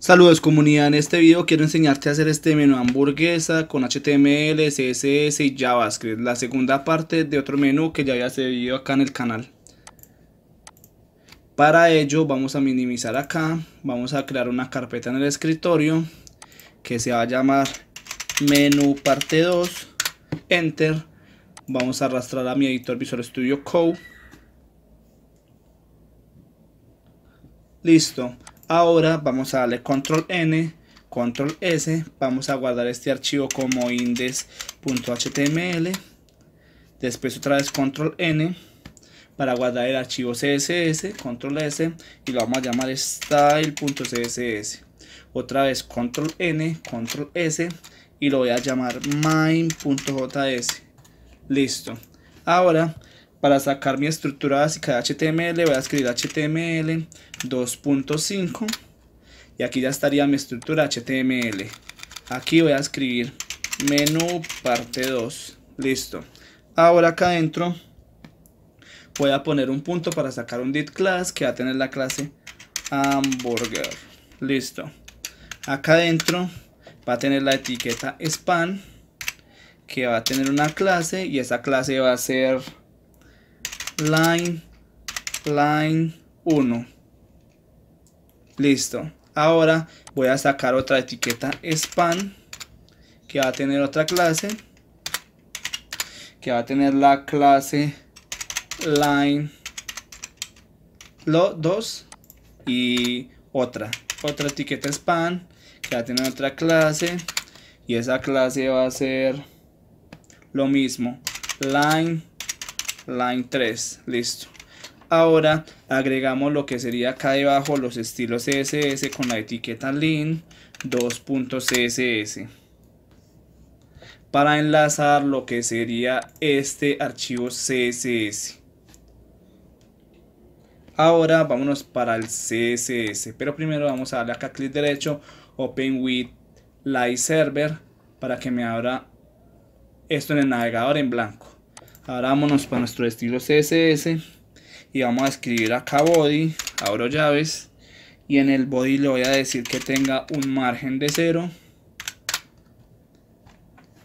Saludos comunidad, en este video quiero enseñarte a hacer este menú hamburguesa con HTML, CSS y JavaScript, la segunda parte de otro menú que ya había servido acá en el canal. Para ello vamos a minimizar acá, vamos a crear una carpeta en el escritorio que se va a llamar menú parte 2, enter, vamos a arrastrar a mi editor Visual Studio Code. Listo, Ahora vamos a darle control N, control S, vamos a guardar este archivo como index.html, después otra vez control N para guardar el archivo CSS, control S y lo vamos a llamar style.css. Otra vez control N, control S y lo voy a llamar main.js. Listo. Ahora para sacar mi estructura básica de HTML voy a escribir HTML 2.5 y aquí ya estaría mi estructura HTML aquí voy a escribir menú parte 2 listo ahora acá adentro voy a poner un punto para sacar un did class que va a tener la clase hamburger listo acá adentro va a tener la etiqueta span que va a tener una clase y esa clase va a ser line, line 1. Listo. Ahora voy a sacar otra etiqueta span que va a tener otra clase que va a tener la clase line lo 2 y otra otra etiqueta span que va a tener otra clase y esa clase va a ser lo mismo line line 3 listo ahora agregamos lo que sería acá debajo los estilos css con la etiqueta link 2.css para enlazar lo que sería este archivo css ahora vámonos para el css pero primero vamos a darle acá clic derecho open with live server para que me abra esto en el navegador en blanco Ahora vámonos para nuestro estilo CSS y vamos a escribir acá body, abro llaves y en el body le voy a decir que tenga un margen de 0.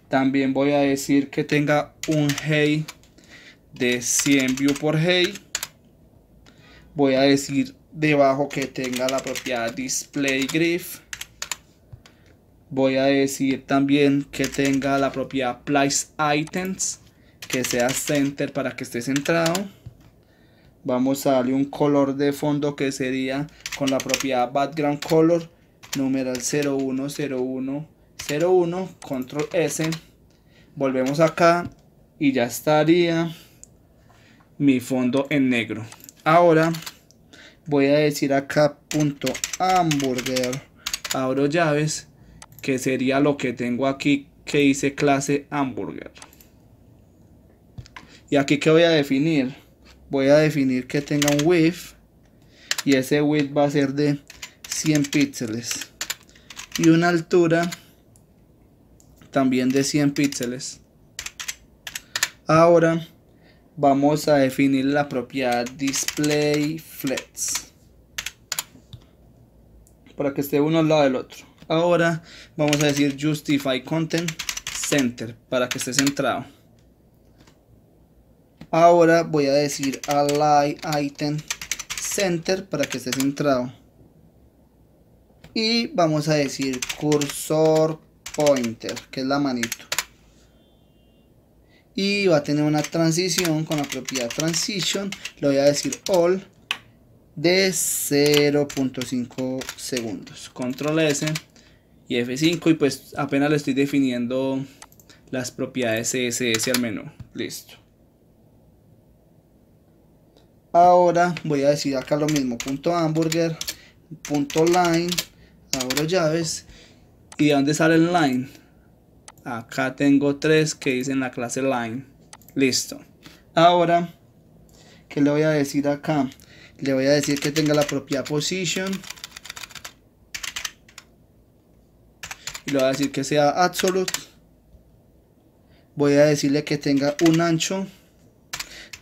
También voy a decir que tenga un hey de 100 view por hey. Voy a decir debajo que tenga la propiedad display grip Voy a decir también que tenga la propiedad place items que sea center para que esté centrado. Vamos a darle un color de fondo que sería con la propiedad background color numeral 010101 control S. Volvemos acá y ya estaría mi fondo en negro. Ahora voy a decir acá punto hamburger abro llaves que sería lo que tengo aquí que dice clase hamburger y aquí que voy a definir. Voy a definir que tenga un width. Y ese width va a ser de 100 píxeles. Y una altura también de 100 píxeles. Ahora vamos a definir la propiedad display flex para que esté uno al lado del otro. Ahora vamos a decir justify content center para que esté centrado. Ahora voy a decir align item center para que esté centrado. Y vamos a decir cursor pointer, que es la manito. Y va a tener una transición con la propiedad transition. Le voy a decir all de 0.5 segundos. Control S y F5 y pues apenas le estoy definiendo las propiedades CSS al menú. Listo ahora voy a decir acá lo mismo punto hamburger punto line abro llaves y de dónde sale el line acá tengo tres que dicen la clase line listo ahora que le voy a decir acá le voy a decir que tenga la propia position y le voy a decir que sea absolute voy a decirle que tenga un ancho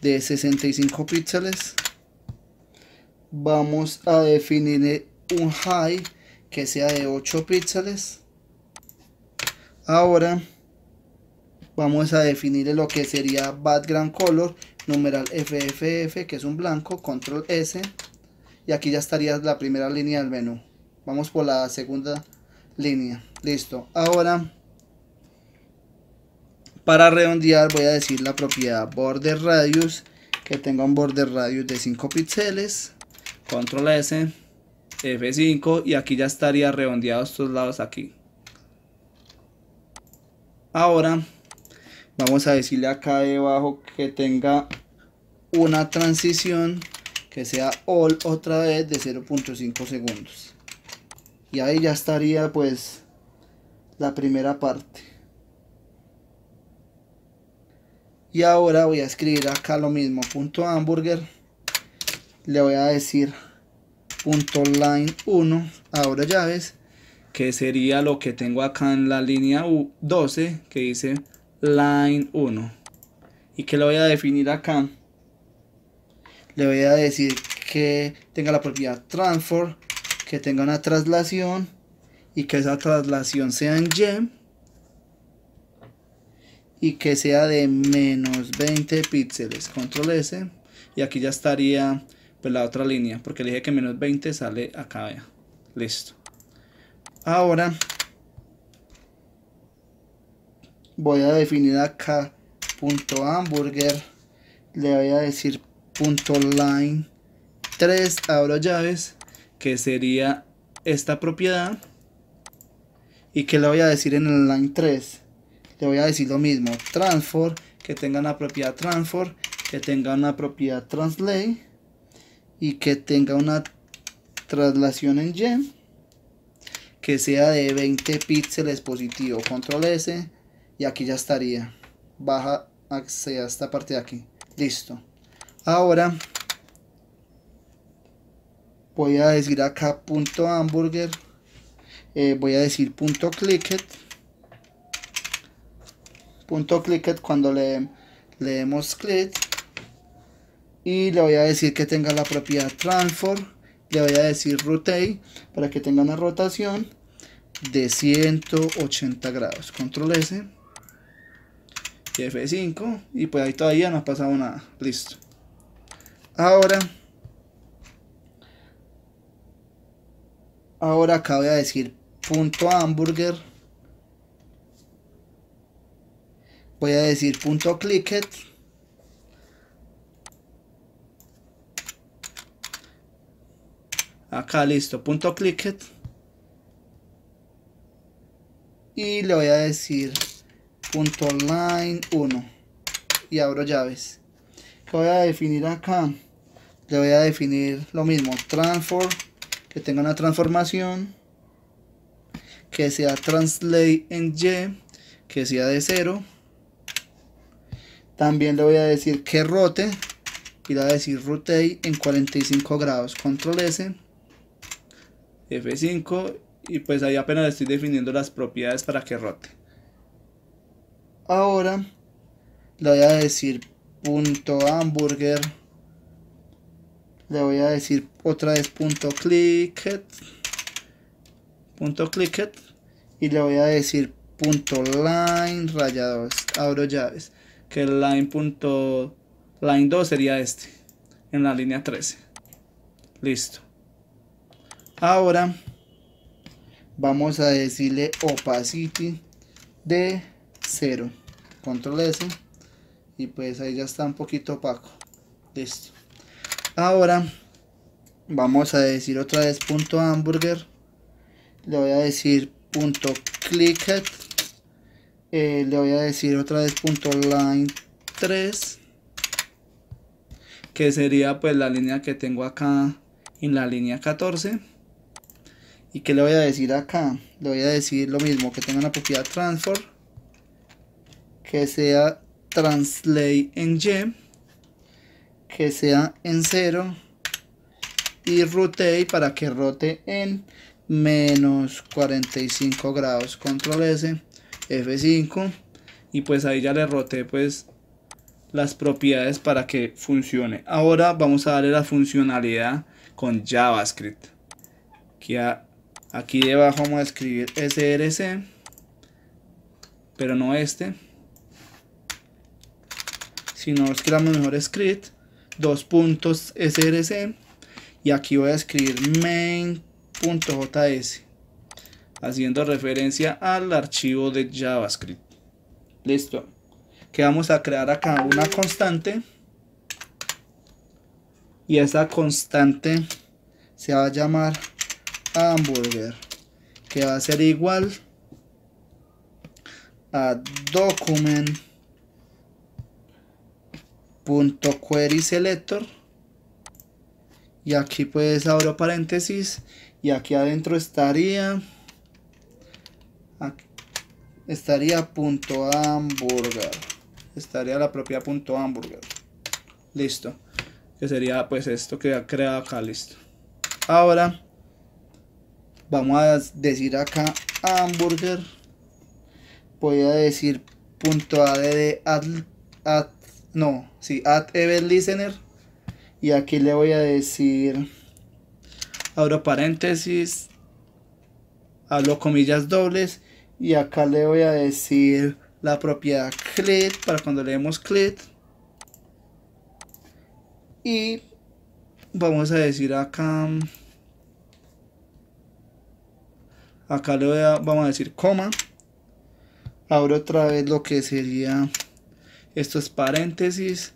de 65 píxeles. Vamos a definir un high que sea de 8 píxeles. Ahora vamos a definir lo que sería background color, numeral FFF, que es un blanco, control S. Y aquí ya estaría la primera línea del menú. Vamos por la segunda línea. Listo. Ahora para redondear voy a decir la propiedad border radius, que tenga un border radius de 5 píxeles, control S, F5 y aquí ya estaría redondeado estos lados aquí. Ahora vamos a decirle acá debajo que tenga una transición que sea all otra vez de 0.5 segundos. Y ahí ya estaría pues la primera parte. y ahora voy a escribir acá lo mismo punto hamburger le voy a decir punto line 1 ahora llaves que sería lo que tengo acá en la línea 12 que dice line 1 y que lo voy a definir acá le voy a decir que tenga la propiedad transform que tenga una traslación y que esa traslación sea en gem y que sea de menos 20 píxeles. Control S y aquí ya estaría pues, la otra línea porque le dije que menos 20 sale acá. Ya. Listo. Ahora voy a definir acá punto hamburger. Le voy a decir punto line 3. Abro llaves que sería esta propiedad y que le voy a decir en el line 3 le voy a decir lo mismo, transform, que tenga una propiedad transform, que tenga una propiedad translate y que tenga una traslación en Y que sea de 20 píxeles positivo, control S y aquí ya estaría, baja hacia esta parte de aquí, listo. Ahora voy a decir acá punto hamburger, eh, voy a decir punto clicket punto clicket cuando le, le demos clic y le voy a decir que tenga la propiedad transform le voy a decir rotate para que tenga una rotación de 180 grados control S F5 y pues ahí todavía no ha pasado nada listo ahora ahora acá voy a decir punto hamburger voy a decir punto clicket acá listo punto clicket y le voy a decir punto line 1 y abro llaves voy a definir acá le voy a definir lo mismo transform que tenga una transformación que sea translate en y que sea de 0 también le voy a decir que rote y le voy a decir rotate en 45 grados. Control S, F5 y pues ahí apenas estoy definiendo las propiedades para que rote. Ahora le voy a decir punto hamburger. Le voy a decir otra vez punto clicket. Punto clicket. Y le voy a decir punto line rayados. Abro llaves que el Line 2 sería este, en la línea 13. Listo. Ahora vamos a decirle opacity de 0. Control S. Y pues ahí ya está un poquito opaco. Listo. Ahora vamos a decir otra vez punto hamburger. Le voy a decir punto clicket eh, le voy a decir otra vez punto line 3 que sería pues la línea que tengo acá en la línea 14 y que le voy a decir acá le voy a decir lo mismo que tenga una propiedad transform que sea translate en y que sea en 0 y rotate para que rote en menos 45 grados control s F5 y pues ahí ya le roté pues las propiedades para que funcione. Ahora vamos a darle la funcionalidad con JavaScript. Aquí, aquí debajo vamos a escribir src, pero no este, sino escribamos mejor script, dos puntos src, y aquí voy a escribir main.js haciendo referencia al archivo de JavaScript. Listo. Que vamos a crear acá una constante. Y esa constante se va a llamar hamburger. Que va a ser igual a document.queryselector. y aquí pues abro paréntesis y aquí adentro estaría estaría punto hamburger. Estaría la propia punto hamburger. Listo. Que sería pues esto que ha creado acá. Listo. Ahora vamos a decir acá hamburger. Voy a decir punto add, ad no, sí, add listener. Y aquí le voy a decir, abro paréntesis, Hablo comillas dobles y acá le voy a decir la propiedad clit para cuando demos clit y vamos a decir acá acá le voy a, vamos a decir coma abro otra vez lo que sería estos paréntesis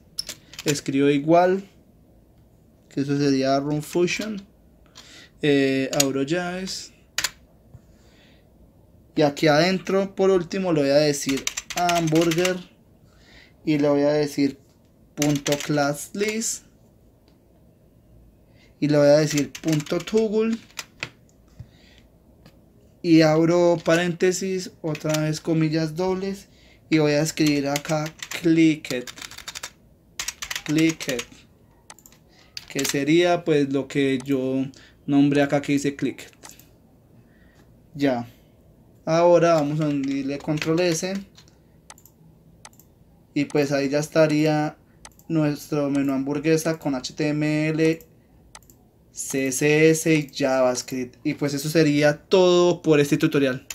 escribo igual que eso sería run function eh, abro llaves y aquí adentro, por último, le voy a decir hamburger. Y le voy a decir punto Y le voy a decir punto toggle. Y abro paréntesis, otra vez comillas dobles. Y voy a escribir acá click it. Que sería pues lo que yo nombré acá que dice it. Ya. Ahora vamos a unirle control S. Y pues ahí ya estaría nuestro menú hamburguesa con HTML, CSS y JavaScript. Y pues eso sería todo por este tutorial.